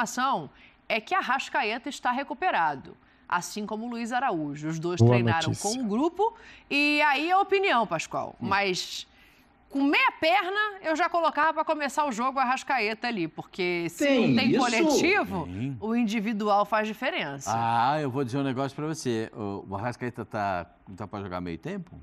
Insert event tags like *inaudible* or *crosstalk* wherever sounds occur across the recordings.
informação é que Arrascaeta está recuperado, assim como Luiz Araújo. Os dois Boa treinaram notícia. com o grupo e aí a opinião, Pascoal. Hum. Mas com meia perna eu já colocava para começar o jogo Arrascaeta ali, porque se tem não tem isso? coletivo, o individual faz diferença. Ah, eu vou dizer um negócio para você. O Arrascaeta está tá, tá para jogar meio tempo?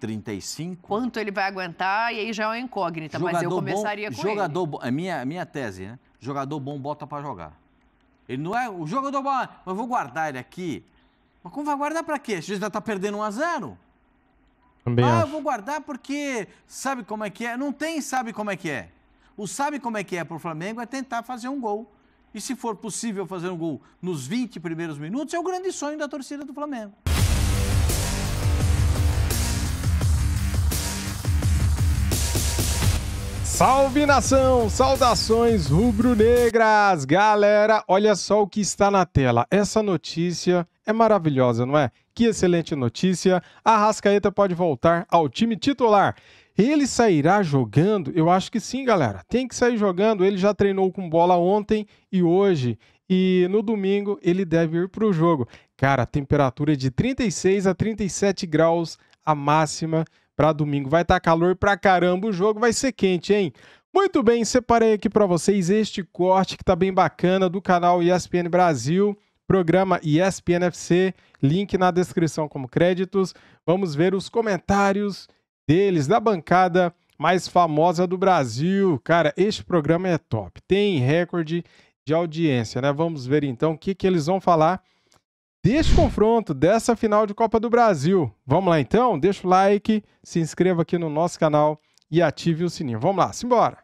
35. Quanto ele vai aguentar, e aí já é uma incógnita, jogador mas eu começaria bom, com jogador ele. Jogador bom, a é minha, a minha tese, né? Jogador bom bota para jogar. Ele não é. O jogador bom, ah, mas vou guardar ele aqui. Mas como vai guardar para quê? A gente já tá perdendo 1 a 0 Também Ah, acho. eu vou guardar porque sabe como é que é? Não tem sabe como é que é. O sabe como é que é pro Flamengo é tentar fazer um gol. E se for possível fazer um gol nos 20 primeiros minutos, é o grande sonho da torcida do Flamengo. Salve nação! Saudações rubro-negras! Galera, olha só o que está na tela. Essa notícia é maravilhosa, não é? Que excelente notícia! A Rascaeta pode voltar ao time titular. Ele sairá jogando? Eu acho que sim, galera. Tem que sair jogando. Ele já treinou com bola ontem e hoje. E no domingo ele deve ir para o jogo. Cara, temperatura é de 36 a 37 graus a máxima para domingo. Vai estar tá calor pra caramba, o jogo vai ser quente, hein? Muito bem, separei aqui para vocês este corte que tá bem bacana do canal ESPN Brasil, programa ESPN FC, link na descrição como créditos. Vamos ver os comentários deles da bancada mais famosa do Brasil. Cara, este programa é top. Tem recorde de audiência, né? Vamos ver então o que, que eles vão falar deste confronto, dessa final de Copa do Brasil. Vamos lá então? Deixa o like, se inscreva aqui no nosso canal e ative o sininho. Vamos lá, simbora!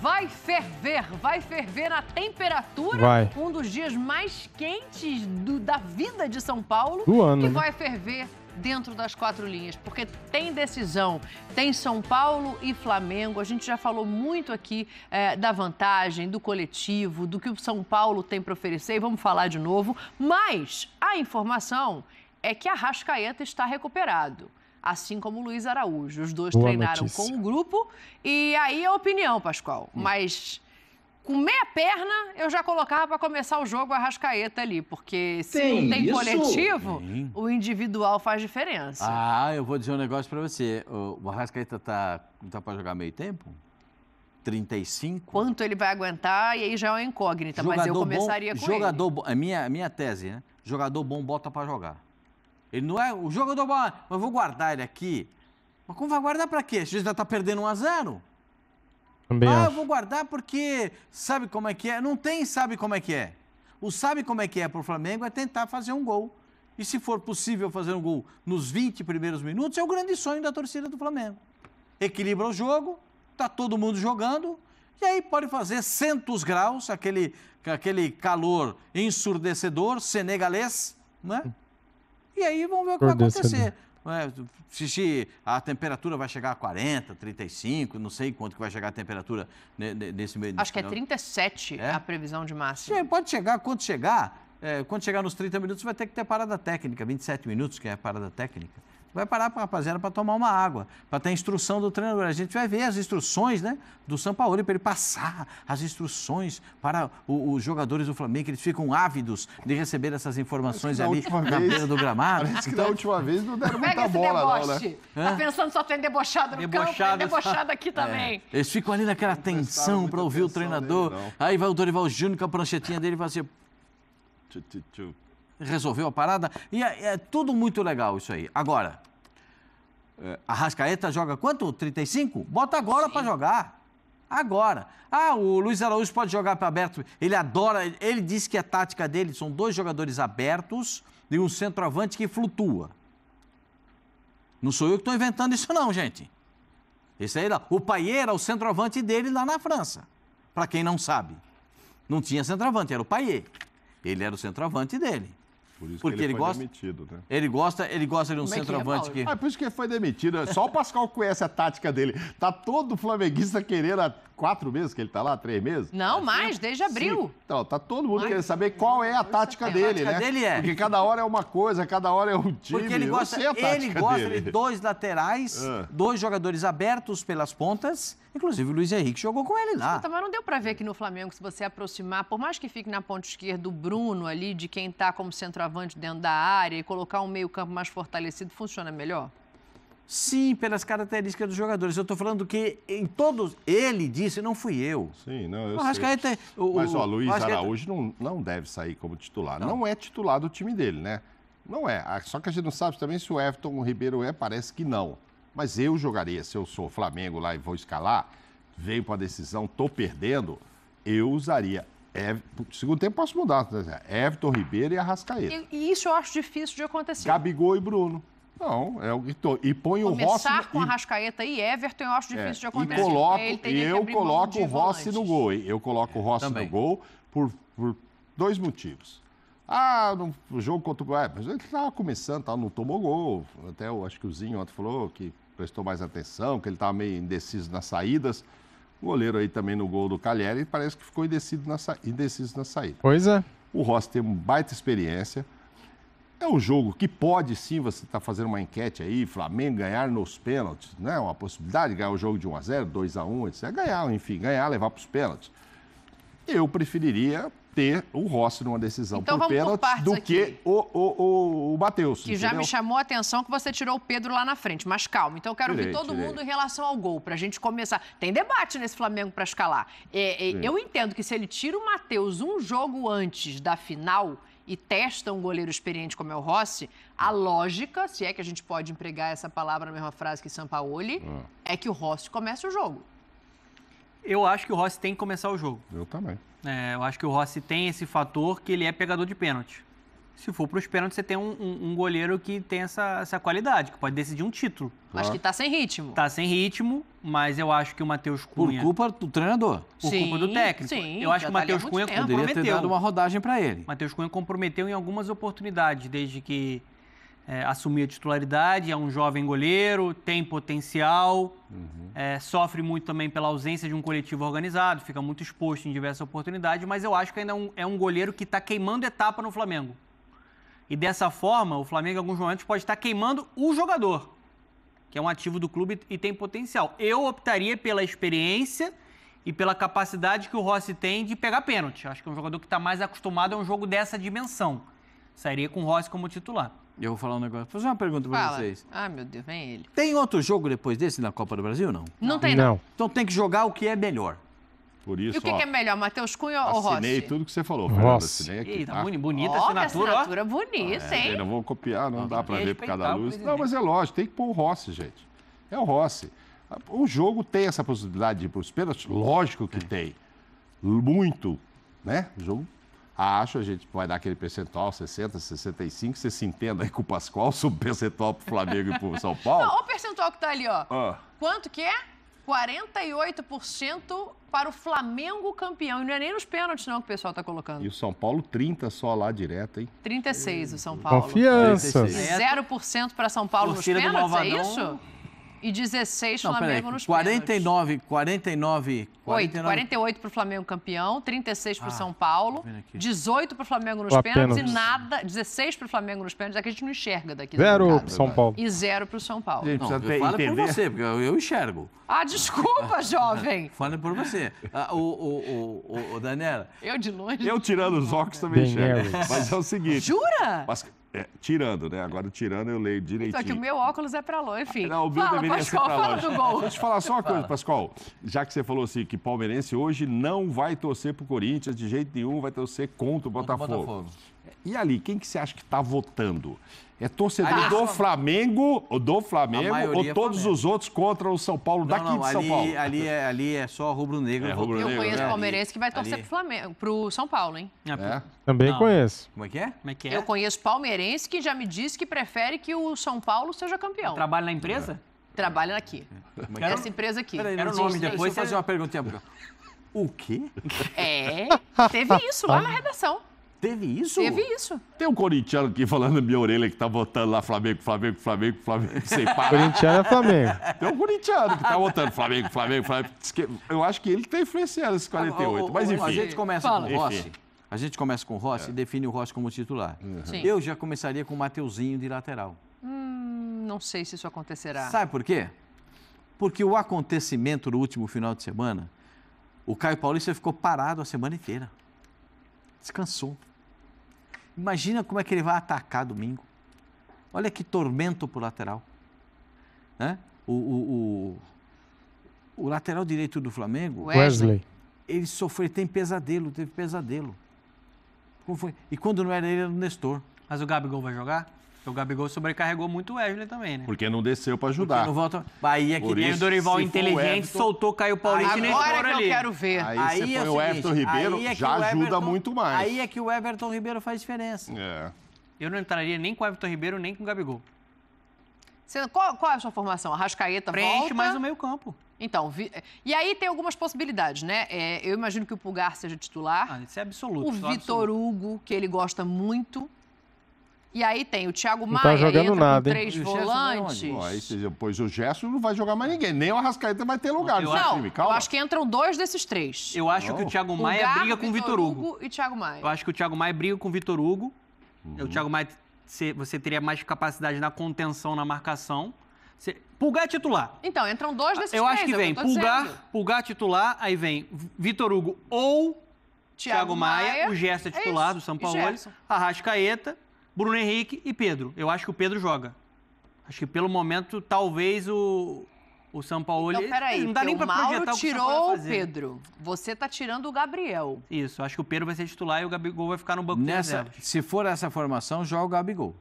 vai ferver, vai ferver na temperatura. Vai. Um dos dias mais quentes do, da vida de São Paulo. Do ano. Que né? vai ferver dentro das quatro linhas, porque tem decisão, tem São Paulo e Flamengo. A gente já falou muito aqui é, da vantagem, do coletivo, do que o São Paulo tem para oferecer, e vamos falar de novo. Mas a informação é que a Rascaeta está recuperado assim como o Luiz Araújo. Os dois Boa treinaram notícia. com o grupo e aí a opinião, Pascoal. Hum. Mas com meia perna, eu já colocava para começar o jogo a rascaeta ali, porque se tem não tem isso? coletivo, tem. o individual faz diferença. Ah, eu vou dizer um negócio para você. O Arrascaeta tá, não tá para jogar meio tempo? 35? Quanto ele vai aguentar, e aí já é uma incógnita, jogador mas eu começaria bom, com jogador ele. Bom, a é minha, a minha tese, né? Jogador bom bota para jogar. Ele não é. O jogo do dou bola, mas vou guardar ele aqui. Mas como vai guardar para quê? A gente já tá perdendo 1 a 0 Também Ah, acho. eu vou guardar porque sabe como é que é? Não tem sabe como é que é. O sabe como é que é pro Flamengo é tentar fazer um gol. E se for possível fazer um gol nos 20 primeiros minutos, é o grande sonho da torcida do Flamengo. Equilibra o jogo, tá todo mundo jogando, e aí pode fazer centos graus, aquele, aquele calor ensurdecedor senegalês, né? E aí vamos ver o que Por vai Deus acontecer. É? Se, se, a temperatura vai chegar a 40, 35, não sei quanto que vai chegar a temperatura nesse meio Acho que é 37 é? a previsão de máxima. Sim, pode chegar quando chegar. É, quando chegar nos 30 minutos, vai ter que ter parada técnica, 27 minutos, que é a parada técnica vai parar para a rapaziada para tomar uma água, para ter a instrução do treinador. A gente vai ver as instruções né, do São Paulo para ele passar as instruções para o, os jogadores do Flamengo, que eles ficam ávidos de receber essas informações ali na vez, beira do gramado. Parece que da então, última vez não deram muita Pega bola, não, né? Tá pensando só tem debochado no debochado, campo, tem debochado aqui *laughs* é. também. Eles ficam ali naquela tensão para ouvir o treinador. Dele, Aí vai o Dorival Júnior com a pranchetinha dele e fala assim... Tchu, tchu, tchu resolveu a parada. E é, é tudo muito legal isso aí. Agora, é, a Rascaeta joga quanto? 35? Bota agora para jogar. Agora. Ah, o Luiz Araújo pode jogar para aberto. Ele adora, ele diz que a tática dele são dois jogadores abertos e um centroavante que flutua. Não sou eu que estou inventando isso, não, gente. Esse aí lá. O Paier era o centroavante dele lá na França. Para quem não sabe. Não tinha centroavante, era o Paier. Ele era o centroavante dele. Por isso Porque que ele, ele gosta, demitido, né? Ele gosta, ele gosta de um é centroavante é que, que... Ah, é por isso que ele foi demitido. É só o Pascal conhece a tática dele. Tá todo flamenguista querendo a quatro meses que ele está lá? Três meses? Não, assim? mais, desde abril. Sim. Então, tá todo mundo querendo saber qual é a tática é, dele, né? A tática dele é. Porque cada hora é uma coisa, cada hora é um time. Porque ele gosta, ele gosta dele. de dois laterais, ah. dois jogadores abertos pelas pontas. Inclusive, o Luiz Henrique jogou com ele lá. Escuta, mas não deu para ver que no Flamengo, se você aproximar, por mais que fique na ponta esquerda o Bruno ali, de quem está como centroavante dentro da área, e colocar um meio-campo mais fortalecido, funciona melhor? Sim, pelas características dos jogadores. Eu estou falando que em todos. Ele disse, não fui eu. Sim, não, eu o Arrascaeta, O, Mas o, o Luiz Arrascaeta... Araújo não, não deve sair como titular. Não. não é titular do time dele, né? Não é. Ah, só que a gente não sabe também se o Everton o Ribeiro é, parece que não. Mas eu jogaria, se eu sou Flamengo lá e vou escalar, veio para a decisão, estou perdendo, eu usaria é, Segundo tempo posso mudar. Né, Everton Ribeiro e Arrascaeta. E, e isso eu acho difícil de acontecer. Gabigol e Bruno. Não, é, o to, e põe Começar o Rossi... Começar com e, a Rascaeta e Everton, eu acho é, difícil é, de acontecer. E, coloco, e eu coloco o Rossi volantes. no gol. Eu coloco é, o Rossi também. no gol por, por dois motivos. Ah, no jogo contra o é, mas ele estava começando, tava, tá, não tomou gol. Até eu acho que o Zinho ontem falou que prestou mais atenção, que ele estava meio indeciso nas saídas. O goleiro aí também no gol do Calheri parece que ficou indeciso na, sa... indeciso na saída. Pois é. O Rossi tem uma baita experiência é um jogo que pode sim, você está fazendo uma enquete aí, Flamengo ganhar nos pênaltis, né? Uma possibilidade de ganhar o jogo de 1 a 0 2 a 1 etc. Ganhar, enfim, ganhar, levar para os pênaltis. Eu preferiria ter o Rossi numa decisão então, por pênalti do aqui. que o, o, o, o Matheus. Que entendeu? já me chamou a atenção que você tirou o Pedro lá na frente, mas calma. Então eu quero tirei, ouvir todo tirei. mundo em relação ao gol, para a gente começar. Tem debate nesse Flamengo para escalar. É, é, eu entendo que se ele tira o Matheus um jogo antes da final e testa um goleiro experiente como é o Rossi, a lógica, se é que a gente pode empregar essa palavra na mesma frase que Sampaoli, hum. é que o Rossi comece o jogo. Eu acho que o Rossi tem que começar o jogo. Eu também. É, eu acho que o Rossi tem esse fator que ele é pegador de pênalti. Se for para os você tem um, um, um, goleiro que tem essa, essa qualidade, que pode decidir um título. Acho ah. que tá sem ritmo. Tá sem ritmo, mas eu acho que o Matheus Cunha. Por culpa do treinador. Por sim, culpa do técnico. Sim, eu acho que o tá Matheus Cunha tempo. comprometeu. Poderia ter dado uma rodagem para ele. Matheus Cunha comprometeu em algumas oportunidades, desde que é, assumiu a titularidade, é um jovem goleiro, tem potencial, uhum. é, sofre muito também pela ausência de um coletivo organizado, fica muito exposto em diversas oportunidades, mas eu acho que ainda é um, é um goleiro que está queimando etapa no Flamengo. E dessa forma, o Flamengo em alguns momentos pode estar queimando o jogador, que é um ativo do clube e tem potencial. Eu optaria pela experiência e pela capacidade que o Rossi tem de pegar pênalti. Acho que é um jogador que está mais acostumado a um jogo dessa dimensão. Sairia com o Rossi como titular. Eu vou falar um negócio. Vou fazer uma pergunta para vocês. Ah, meu Deus, vem ele. Tem outro jogo depois desse na Copa do Brasil, não? Não, não tem, não. Né? não. Então tem que jogar o que é melhor. Por isso, e o que, ó, que é melhor, Matheus Cunha ou Rossi? Assinei tudo que você falou, Fernando. Assinei tá aqui, Eita, tá? bonita a assinatura, assinatura bonita, ah, é, hein? Eu não vou copiar, não, não dá para ver por cada luz. Não, mas é lógico, tem que pôr o Rossi, gente. É o Rossi. O jogo tem essa possibilidade de ir para os pênaltis? Lógico que tem. Muito, né? O jogo acho, a gente vai dar aquele percentual, 60, 65, você se entenda aí com o Pascoal sobre *laughs* o percentual para o Flamengo e para o São Paulo. Não, o percentual que tá ali, ó. Ah. Quanto que é? 48% para o Flamengo campeão. E não é nem nos pênaltis, não, que o pessoal tá colocando. E o São Paulo, 30 só lá direto, hein? 36 o São Paulo. Confiança. 36. 0% para São Paulo Torcida nos pênaltis, é isso? e 16 não, Flamengo aí, nos 49, 49, 49, 48 para o Flamengo campeão, 36 para o ah, São Paulo, 18 para o Flamengo nos pênaltis, pênaltis e nada, 16 para o Flamengo nos pênaltis, é que a gente não enxerga daqui. Zero para São Paulo. E zero para o São Paulo. Gente, não, eu falo por você, porque eu, eu enxergo. Ah, desculpa, *laughs* jovem. Falo por você. Ah, o, o, o, o, Daniela. Eu de longe. Eu tirando os óculos também enxergo. Mas é o seguinte. Jura? Mas é, tirando, né? Agora tirando eu leio direitinho. Só que o meu óculos é para longe, enfim. Não, o meu fala, é Pascoal, ser para longe. Fala do gol. Deixa eu te falar só uma fala. coisa, Pascoal. Já que você falou assim que palmeirense hoje não vai torcer pro Corinthians de jeito nenhum, vai torcer contra o Botafogo. Contra o Botafogo. E ali, quem que você acha que está votando? É torcedor ali, do Flamengo, do Flamengo ou todos Flamengo. os outros contra o São Paulo não, daqui não, de São ali, Paulo? Ali é, ali é só rubro-negro. É, rubro eu conheço né? palmeirense que vai torcer para pro, São Paulo, hein? É. é? Também não. conheço. Como é, que é? Como é que é? Eu conheço palmeirense que já me disse que prefere que o São Paulo seja campeão. Trabalha na empresa? É. Trabalha aqui. É. Quero... Essa empresa aqui. Peraí, o nome depois. Deixa eu fazer uma perguntinha. O quê? É, teve isso lá na redação. Teve isso? Teve isso. Tem um corintiano aqui falando na minha orelha que tá votando lá Flamengo, Flamengo, Flamengo, Flamengo, sem *laughs* parar. corintiano é Flamengo. Tem um corintiano que tá votando Flamengo, Flamengo, Flamengo. Eu acho que ele tá influenciado esses 48, o, mas enfim. A gente começa Fala. com o Rossi. A gente começa com o Rossi é. e define o Rossi como titular. Uhum. Eu já começaria com o Mateuzinho de lateral. Hum, não sei se isso acontecerá. Sabe por quê? Porque o acontecimento no último final de semana, o Caio Paulista ficou parado a semana inteira. Descansou. Imagina como é que ele vai atacar domingo. Olha que tormento para o lateral. Né? O, o, o, lateral direito do Flamengo, Wesley, ele sofreu, tem pesadelo, teve pesadelo. Como foi? E quando não era ele, era o Nestor. Mas o Gabigol vai jogar? Porque o Gabigol sobrecarregou muito o Wesley também, né? Porque não desceu para ajudar. não volta... Bahia que queria o Dorival inteligente, o Everton... soltou, caiu o Paulinho Agora e nem foram ali. eu quero ver. Aí, aí você é põe o, Everton Ribeiro, é já Everton, ajuda muito mais. Aí é que o Everton Ribeiro faz diferença. É. Eu não entraria nem com o Everton Ribeiro, nem com o Gabigol. qual, qual, é a sua formação? Arrascaeta Preenche volta? Preenche mais o meio campo. Então, vi... e aí tem algumas possibilidades, né? É, eu imagino que o Pulgar seja titular. Ah, isso é absoluto. O é Vitor absoluto. Hugo, que ele gosta muito. E aí tem o Thiago Maia, não tá jogando nada, três hein? volantes. aí, pois o Gerson não vai jogar mais ninguém, nem o Arrascaeta vai ter lugar eu, não, time, calma. Eu acho que entram dois desses três. Eu acho que o Thiago Maia o briga com o Vitor Hugo. Hugo. e Thiago Maia. Eu acho que o Thiago Maia briga com o Vitor Hugo. Uhum. O Thiago Maia, você teria mais capacidade na contenção, na marcação. Você... Pulgar é titular. Então, entram dois desses eu três. Eu acho é que vem que Pulgar, Pulgar titular, aí vem Vitor Hugo ou Thiago, Thiago Maia, Maia, o Gerson é titular é do São Paulo, Arrascaeta Bruno Henrique e Pedro. Eu acho que o Pedro joga. Acho que pelo momento, talvez o, o São Paulo. Então, peraí, não dá nem para projetar o que tirou o, Pedro. Você tá tirando o Gabriel. Isso, acho que o Pedro vai ser titular e o Gabigol vai ficar no banco Nessa, Se for essa formação, joga o Gabigol.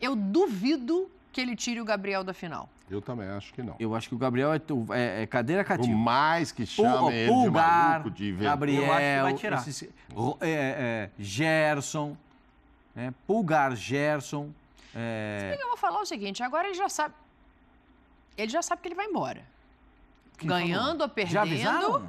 Eu duvido que ele tire o Gabriel da final. Eu também acho que não. Eu acho que o Gabriel é, é, é cadeira cativa. O mais que chama o, ele de maluco, de ver. Gabriel, Eu acho que vai tirar. Esse, é, é, Gerson. É, pulgar Gerson. É... eu vou falar o seguinte, agora ele já sabe. Ele já sabe que ele vai embora. Quem Ganhando falou? ou perdendo. Já avisaram?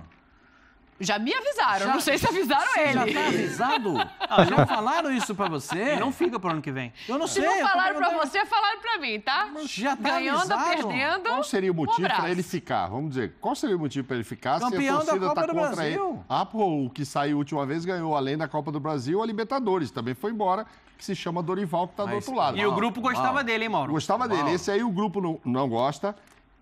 Já me avisaram, já, não sei se avisaram ele. Já tá avisado? *laughs* Ah, falaram isso pra você? E não fica pro ano que vem. Eu não se sei. Se não falaram pra você, falaram pra mim, tá? Já tá Ganhando, avisado. perdendo. Qual seria o motivo um pra ele ficar? Vamos dizer, qual seria o motivo pra ele ficar Campeão se a torcida da tá Copa tá contra Brasil. ele? Ah, pô, o que saiu a última vez ganhou, além da Copa do Brasil, a Libertadores. Também foi embora, que se chama Dorival, que tá Mas, do outro lado. E Mauro, o grupo gostava Mauro. dele, hein, Mauro? Gostava Mauro. dele. Esse aí o grupo não, não gosta.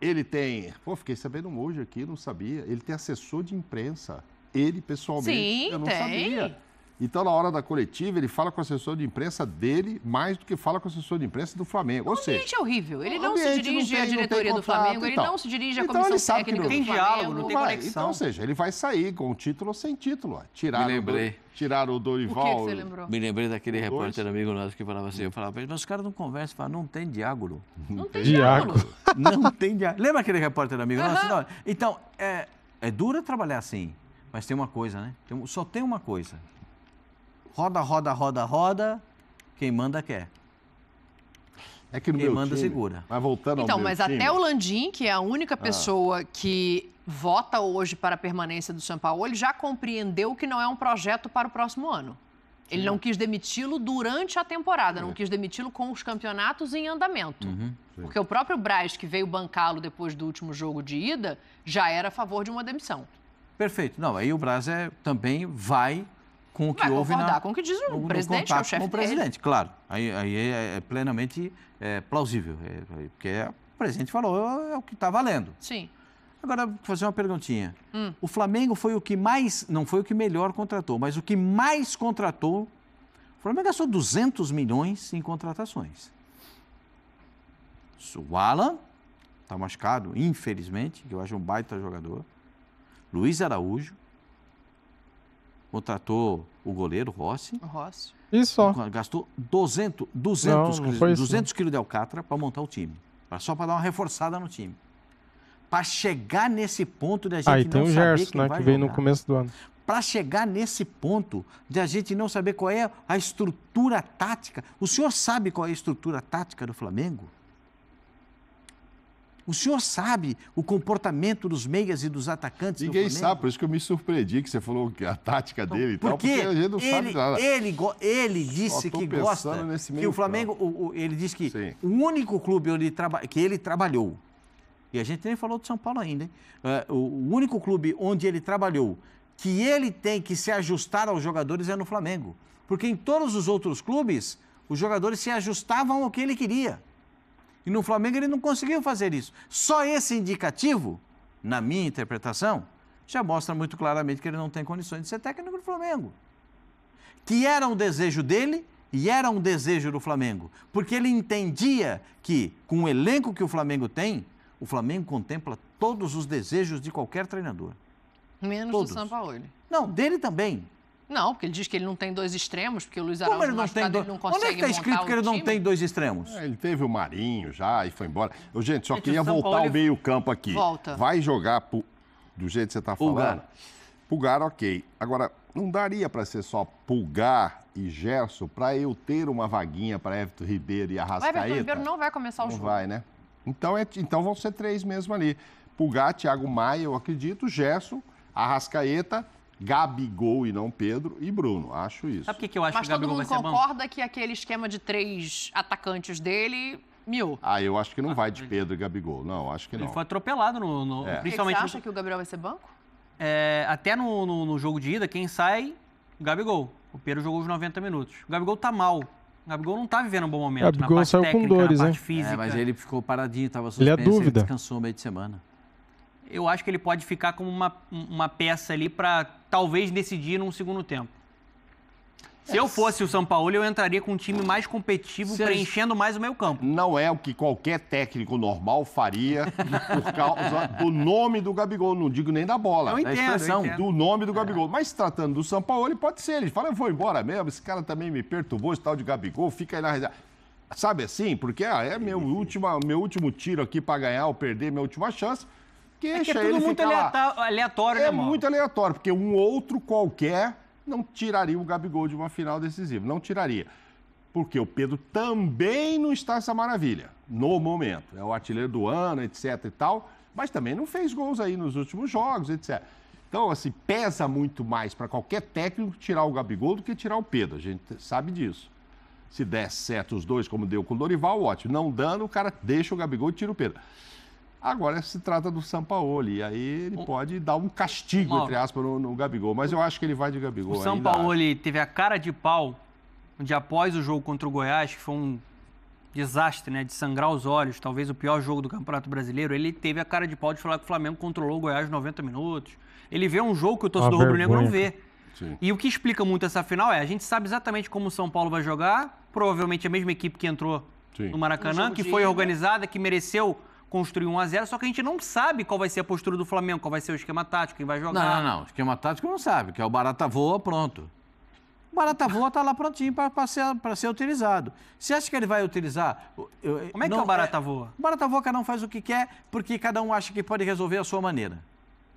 Ele tem. Pô, fiquei sabendo hoje aqui, não sabia. Ele tem assessor de imprensa. Ele pessoalmente. Sim, eu não tem. sabia. Então, na hora da coletiva, ele fala com o assessor de imprensa dele mais do que fala com o assessor de imprensa do Flamengo. Ou o seja, ambiente é horrível. Ele não se dirige à diretoria do Flamengo, ele então. não se dirige à então, comissão então, técnica não... Tem diálogo, não tem vai. conexão. Então, ou seja, ele vai sair com o título ou sem título. Tiraram, Me lembrei. Do, tiraram o Dorival. O que, você lembrou? Me lembrei daquele Dois. repórter amigo nosso que falava assim, eu falava para ele, mas os caras não conversam, fala, não tem diálogo. Não tem diálogo. não tem diálogo. Lembra aquele repórter amigo uh -huh. nosso? Então, é, é duro trabalhar assim, mas tem uma coisa, né? Tem, só tem uma coisa Roda, roda, roda, roda. Quem manda quer. É que no Quem meu manda time, segura. Mas voltando então, ao Então, mas time... até o Landim, que é a única ah. pessoa ah. que vota hoje para a permanência do São Paulo, ele já compreendeu que não é um projeto para o próximo ano. Ele Sim. não quis demiti-lo durante a temporada, é. não quis demiti-lo com os campeonatos em andamento. Uhum. Porque o próprio Braz, que veio bancá-lo depois do último jogo de ida, já era a favor de uma demissão. Perfeito. Não, aí o Braz é, também vai com o que vai houve na... com o que diz o no, presidente, no é o chefe com o presidente, claro. Aí, aí é, é plenamente é, plausível, é, é, porque é, o presidente falou é o que está valendo. Sim. Agora, vou fazer uma perguntinha. Hum. O Flamengo foi o que mais, não foi o que melhor contratou, mas o que mais contratou, o Flamengo gastou 200 milhões em contratações. O Alan está machucado, infelizmente, que eu acho um baita jogador. Luiz Araújo, contratou o goleiro Rossi. Rossi. Isso. Gastou 200, 200, não, não quilos, 200 quilos de alcatra para montar o time. Só para dar uma reforçada no time. Para chegar nesse ponto de a ah, gente ah, saber. não tem o Gerson, né, que veio jogar. no começo do ano. Para chegar nesse ponto de a gente não saber qual é a estrutura tática. O senhor sabe qual é a estrutura tática do Flamengo? O senhor sabe o comportamento dos meias e dos atacantes Ninguém do Flamengo? sabe, por isso que eu me surpreendi que você falou a tática dele e tal, porque a gente não ele, sabe nada. Ele, ele disse que gosta nesse meio que o Flamengo, o, o, ele disse que Sim. o único clube onde traba, que ele trabalhou, e a gente nem falou de São Paulo ainda, hein? É, o único clube onde ele trabalhou que ele tem que se ajustar aos jogadores é no Flamengo. Porque em todos os outros clubes, os jogadores se ajustavam ao que ele queria. E no Flamengo ele não conseguiu fazer isso. Só esse indicativo, na minha interpretação, já mostra muito claramente que ele não tem condições de ser técnico do Flamengo. Que era um desejo dele e era um desejo do Flamengo, porque ele entendia que com o elenco que o Flamengo tem, o Flamengo contempla todos os desejos de qualquer treinador. Menos todos. do Sampaoli. Não, dele também. Não, porque ele diz que ele não tem dois extremos, porque o Luiz Araújo Como ele não tem dois... ele não consegue Onde é que está escrito que ele não tem dois extremos? É, ele teve o Marinho já e foi embora. Eu, gente, só queria voltar Paulo... ao meio campo aqui. Volta. Vai jogar pro... do jeito que você está falando? Pulgar. Pulgar, ok. Agora, não daria para ser só Pulgar e Gerson para eu ter uma vaguinha para Everton Ribeiro e Arrascaeta? O Everton Ribeiro não vai começar o não jogo. Não vai, né? Então, é... então vão ser três mesmo ali. Pulgar, Thiago Maia, eu acredito, Gerson, Arrascaeta Gabigol e não Pedro e Bruno. Acho isso. Sabe por que, que eu acho Mas que o Gabigol vai ser Mas todo mundo concorda que aquele esquema de três atacantes dele miou. Ah, eu acho que não ah, vai de Pedro e Gabigol. Não, acho que não. Ele foi atropelado no... no é. principalmente Você acha que o Gabriel vai ser banco? É, até no, no, no, jogo de ida, quem sai, o Gabigol. O Pedro jogou os 90 minutos. O Gabigol tá mal. O Gabigol não tá vivendo um bom momento. O Gabigol na parte saiu técnica, com dores, né? hein? É, mas ele ficou paradinho, tava é suspenso, ele é dúvida. descansou meio de semana eu acho que ele pode ficar como uma, uma peça ali para talvez decidir num segundo tempo. Se eu é. fosse o São Paulo, eu entraria com um time mais competitivo, preenchendo mais o meio campo. Não é o que qualquer técnico normal faria por causa do nome do Gabigol. Não digo nem da bola. Eu entendo, da expressão. Eu do nome do é. Gabigol. É. Mas tratando do São Paulo, ele pode ser. Ele fala, eu vou embora mesmo, esse cara também me perturbou, esse tal de Gabigol, fica aí na reserva. Sabe assim? Porque ah, é meu, última, meu último tiro aqui para ganhar ou perder, minha última chance queixa. É, que é tudo muito aleatório, né, É muito aleatório, porque um outro qualquer não tiraria o Gabigol de uma final decisiva. Não tiraria. Porque o Pedro também não está essa maravilha, no momento. É o artilheiro do ano, etc e tal. Mas também não fez gols aí nos últimos jogos, etc. Então, assim, pesa muito mais para qualquer técnico tirar o Gabigol do que tirar o Pedro. A gente sabe disso. Se der certo os dois, como deu com o Dorival, ótimo. Não dando, o cara deixa o Gabigol e tira o Pedro. Agora se trata do Sampaoli, e aí ele o... pode dar um castigo, entre aspas, no, no, Gabigol, mas eu acho que ele vai de Gabigol. O Sampaoli ainda... teve a cara de pau, onde após o jogo contra o Goiás, que foi um desastre, né, de sangrar os olhos, talvez o pior jogo do Campeonato Brasileiro, ele teve a cara de pau de falar que o Flamengo controlou o Goiás 90 minutos. Ele vê um jogo que o torcedor rubro-negro não vê. Sim. E o que explica muito essa final é, a gente sabe exatamente como o São Paulo vai jogar, provavelmente a mesma equipe que entrou Sim. no Maracanã, um que foi organizada, que mereceu construir 1 a 0 só que a gente não sabe qual vai ser a postura do Flamengo, qual vai ser o esquema tático, quem vai jogar. Não, não, não. Esquema tático não sabe, que é o barata voa, pronto. O barata voa tá lá prontinho para ser, pra ser utilizado. Você acha que ele vai utilizar? Eu, Como é que não, é o barata voa? O barata voa cada um faz o que quer, porque cada um acha que pode resolver a sua maneira,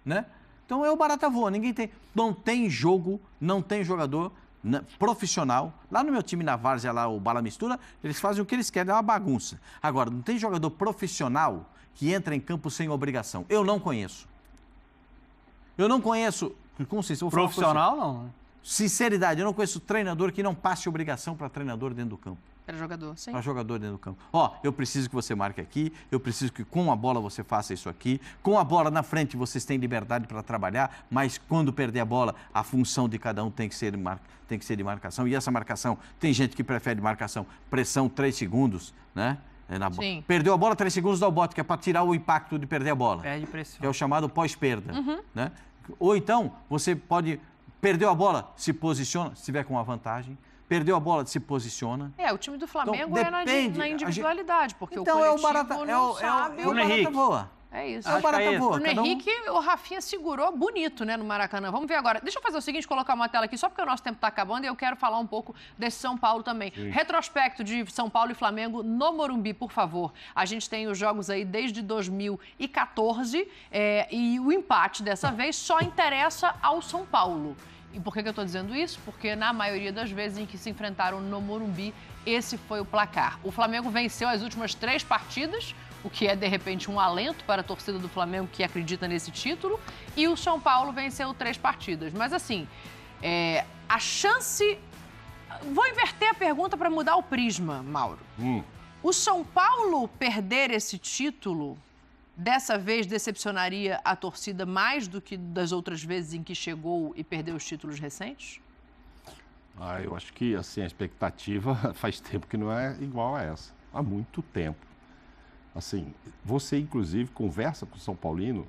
né? Então é o barata voa, ninguém tem... Não tem jogo, não tem jogador profissional. Lá no meu time na Várzea, lá o Bala Mistura, eles fazem o que eles querem, é uma bagunça. Agora, não tem jogador profissional que entra em campo sem obrigação. Eu não conheço. Eu não conheço. Como se, profissional, assim. não? Né? Sinceridade, eu não conheço treinador que não passe obrigação para treinador dentro do campo. Era jogador, sim. Era jogador dentro do campo. Ó, eu preciso que você marque aqui, eu preciso que com a bola você faça isso aqui, com a bola na frente vocês têm liberdade para trabalhar, mas quando perder a bola, a função de cada um tem que ser de, mar... tem que ser de marcação. E essa marcação, tem gente que prefere marcação, pressão três segundos, né? É na... Sim. Perdeu a bola, três segundos dá o bote, que é para tirar o impacto de perder a bola. Perde pressão. Que é o chamado pós-perda. Uhum. Né? Ou então, você pode. Perdeu a bola, se posiciona, se tiver com uma vantagem, perdeu a bola, se posiciona. É, o time do então, Flamengo então, é depende, na individualidade, porque então, o coletivo é o barata, não é, é o, sabe... É o, é o, o barata voa. É isso. É o barata é voa. Bruno um... Henrique, o Rafinha segurou bonito, né, no Maracanã. Vamos ver agora. Deixa eu fazer o seguinte, colocar uma tela aqui, só porque o nosso tempo está acabando e eu quero falar um pouco desse São Paulo também. Sim. Retrospecto de São Paulo e Flamengo no Morumbi, por favor. A gente tem os jogos aí desde 2014 é, eh, e o empate dessa vez só interessa ao São Paulo. E por que, que eu estou dizendo isso? Porque na maioria das vezes em que se enfrentaram no Morumbi, esse foi o placar. O Flamengo venceu as últimas três partidas, o que é de repente um alento para a torcida do Flamengo que acredita nesse título. E o São Paulo venceu três partidas. Mas assim, é, a chance. Vou inverter a pergunta para mudar o prisma, Mauro. Hum. O São Paulo perder esse título dessa vez decepcionaria a torcida mais do que das outras vezes em que chegou e perdeu os títulos recentes? Ah, eu acho que assim a expectativa *laughs* faz tempo que não é igual a essa, há muito tempo. Assim, você inclusive conversa com o São Paulino,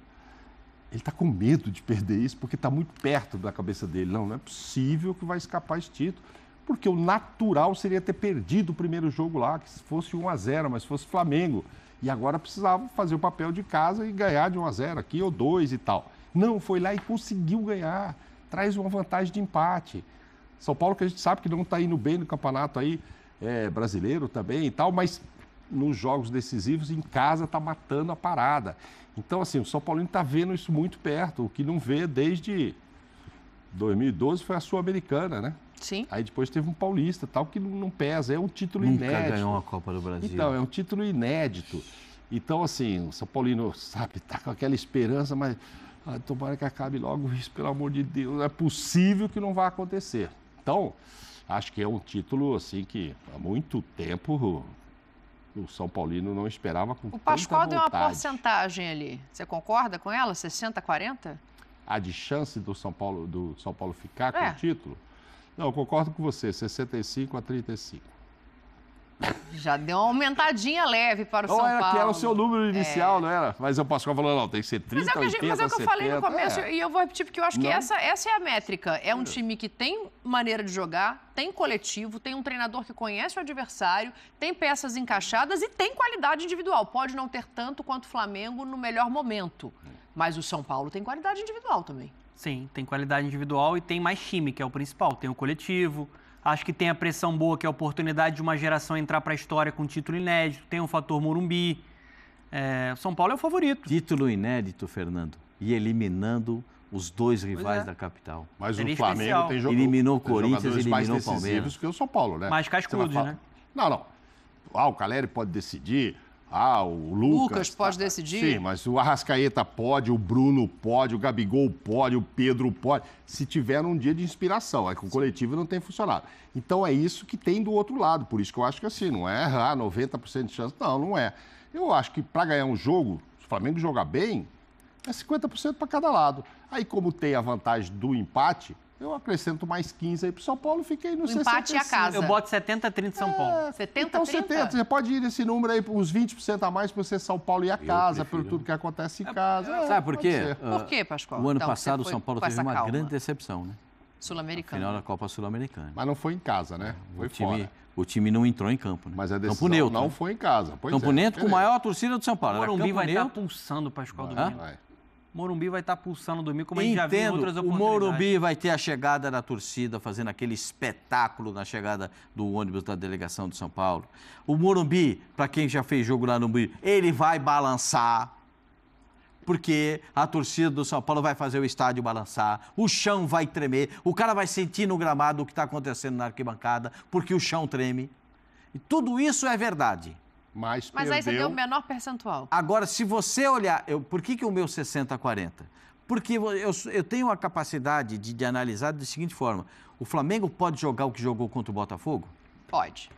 ele está com medo de perder isso porque está muito perto da cabeça dele. Não, não é possível que vai escapar esse título, porque o natural seria ter perdido o primeiro jogo lá, que se fosse 1 a 0, mas fosse Flamengo, e agora precisava fazer o papel de casa e ganhar de 1 a 0 aqui ou 2 e tal. Não, foi lá e conseguiu ganhar. Traz uma vantagem de empate. São Paulo que a gente sabe que não está indo bem no campeonato aí é, brasileiro também e tal, mas nos jogos decisivos em casa está matando a parada. Então, assim, o São Paulino está vendo isso muito perto, o que não vê desde 2012 foi a Sul-Americana, né? Sim. Aí depois teve um paulista, tal, que não pesa, é um título Nunca inédito. Nunca ganhou uma Copa do Brasil. Então, é um título inédito. Então, assim, o São Paulino, *laughs* sabe, tá com aquela esperança, mas ah, tomara que acabe logo isso, pelo amor de Deus. É possível que não vá acontecer. Então, acho que é um título, assim, que há muito tempo o São Paulino não esperava com O Pascoal deu uma porcentagem ali. Você concorda com ela? 60, 40? A de chance do São Paulo, do São Paulo ficar é. com o título? Não, eu concordo com você, 65 a 35. Já deu uma aumentadinha leve para o então São Paulo. que era o seu número é. inicial, é. não era? Mas o Pascoal falou, não, tem que ser 30, mas é que, 80, Mas é o que eu 70, é falei no começo, é. e eu vou repetir, porque eu acho que essa, essa é a métrica. É um é. time que tem maneira de jogar, tem coletivo, tem um treinador que conhece o adversário, tem peças encaixadas e tem qualidade individual. Pode não ter tanto quanto o Flamengo no melhor momento, mas o São Paulo tem qualidade individual também. Sim, tem qualidade individual e tem mais time, que é o principal. Tem o coletivo, Acho que tem a pressão boa, que é a oportunidade de uma geração entrar para a história com título inédito. Tem o fator Morumbi. É, São Paulo é o favorito. Título inédito, Fernando. E eliminando os dois rivais é. da capital. Mas Seria o Flamengo especial. tem jogo, eliminou o Corinthians, eliminou o Palmeiras. que o São Paulo, né? Mais cascudo, né? Não, não. Ah, o Caleri pode decidir. Ah, o Lucas. Lucas pode tá, decidir. Sim, mas o Arrascaeta pode, o Bruno pode, o Gabigol pode, o Pedro pode. Se tiver um dia de inspiração, é que o coletivo não tem funcionado. Então é isso que tem do outro lado. Por isso que eu acho que assim, não é ah, 90% de chance. Não, não é. Eu acho que para ganhar um jogo, se o Flamengo jogar bem, é 50% para cada lado. Aí, como tem a vantagem do empate, eu acrescento mais 15 aí para São Paulo, fiquei no 60. empate e a casa. Eu boto 70 30 São é, Paulo. É, 70 então 30? Então 70, você pode ir nesse número aí, uns 20% a mais para você São Paulo e a eu casa, prefiro. por tudo que acontece em casa. É, é Sabe por quê? Ah, por quê, Pascoal? O ano então, passado o São Paulo teve uma calma. grande decepção, né? Sul-Americana. Final da Copa Sul-Americana. Mas não foi em casa, né? É, foi o time, fora. O time não entrou em campo, né? Mas a decisão neutro, não né? foi em casa. Pois campo é, neutro com a maior torcida do São Paulo. O Morumbi vai tá neutro. estar pulsando o Pascoal vai, domingo. Morumbi vai estar tá pulsando domingo, como Entendo, a gente já viu em outras oportunidades. O Morumbi vai ter a chegada da torcida, fazendo aquele espetáculo na chegada do ônibus da delegação de São Paulo. O Morumbi, para quem já fez jogo lá no Morumbi, ele vai balançar porque a torcida do São Paulo vai fazer o estádio balançar, o chão vai tremer, o cara vai sentir no gramado o que está acontecendo na arquibancada, porque o chão treme. E tudo isso é verdade. Mas, Mas perdeu... aí você deu o menor percentual. Agora, se você olhar, eu, por que, que o meu 60-40? Porque eu, eu tenho a capacidade de, de analisar da seguinte forma: o Flamengo pode jogar o que jogou contra o Botafogo? Pode.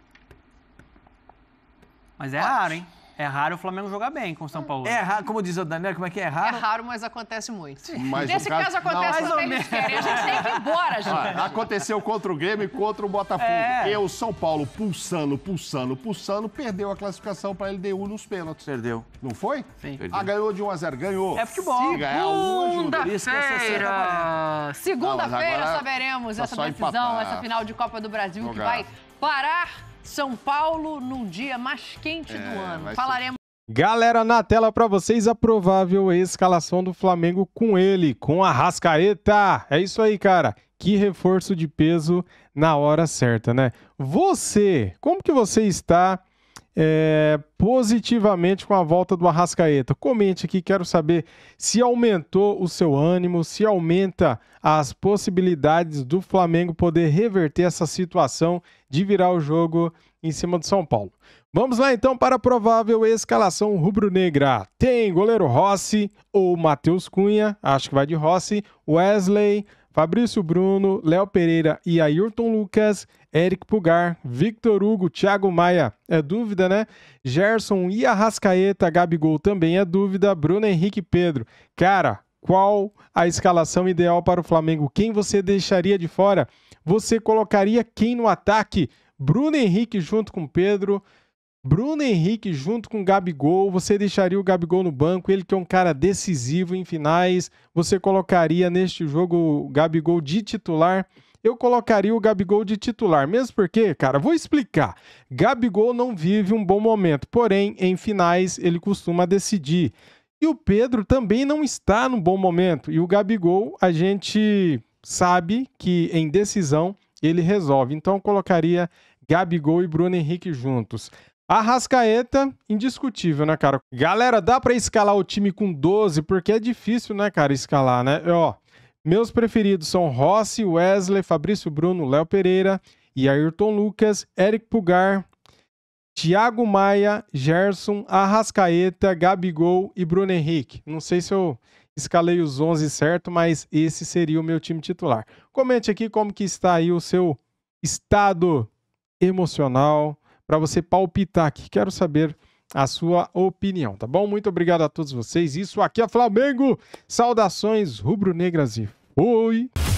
Mas é raro, hein? É raro o Flamengo jogar bem com o São hum. Paulo. É raro, como diz o Daniel, como é que é raro? É raro, mas acontece muito. Mas Nesse caso, caso acontece não, mais ou menos. A gente tem que ir embora, gente. aconteceu contra o Grêmio e contra o Botafogo. É. E o São Paulo pulsando, pulsando, pulsando, perdeu a classificação para a LDU nos pênaltis. Perdeu. Não foi? Sim. Ah, ganhou de 1 a 0 ganhou. É futebol. É é Segunda-feira. Segunda-feira saberemos essa decisão, essa final de Copa do Brasil que vai parar são Paulo no dia mais quente é, do ano. Falaremos. Galera, na tela para vocês a provável escalação do Flamengo com ele, com a Rascaeta. É isso aí, cara. Que reforço de peso na hora certa, né? Você, como que você está é, positivamente com a volta do Arrascaeta. Comente aqui, quero saber se aumentou o seu ânimo, se aumenta as possibilidades do Flamengo poder reverter essa situação de virar o jogo em cima do São Paulo. Vamos lá então para a provável escalação rubro-negra. Tem goleiro Rossi ou Matheus Cunha, acho que vai de Rossi, Wesley, Fabrício Bruno, Léo Pereira e Ayrton Lucas, Eric Pugar, Victor Hugo, Thiago Maia é dúvida, né? Gerson e Arrascaeta, Gabigol também é dúvida, Bruno Henrique Pedro. Cara, qual a escalação ideal para o Flamengo? Quem você deixaria de fora? Você colocaria quem no ataque? Bruno Henrique junto com Pedro, Bruno Henrique junto com Gabigol, você deixaria o Gabigol no banco, ele que é um cara decisivo em finais, você colocaria neste jogo o Gabigol de titular? eu colocaria o Gabigol de titular. Mesmo porque, cara, vou explicar. Gabigol não vive um bom momento, porém, em finais ele costuma decidir. E o Pedro também não está num bom momento. E o Gabigol, a gente sabe que em decisão ele resolve. Então, colocaria Gabigol e Bruno Henrique juntos. Arrascaeta, indiscutível, né, cara? Galera, dá para escalar o time com 12, porque é difícil, né, cara, escalar, né? Ó, meus preferidos são Rossi, Wesley, Fabrício Bruno, Léo Pereira e Ayrton Lucas, Eric Pugar, Thiago Maia, Gerson, Arrascaeta, Gabigol e Bruno Henrique. Não sei se eu escalei os 11 certo, mas esse seria o meu time titular. Comente aqui como que está aí o seu estado emocional para você palpitar aqui. Quero saber a sua opinião, tá bom? Muito obrigado a todos vocês. Isso aqui é Flamengo. Saudações rubro-negras e fui.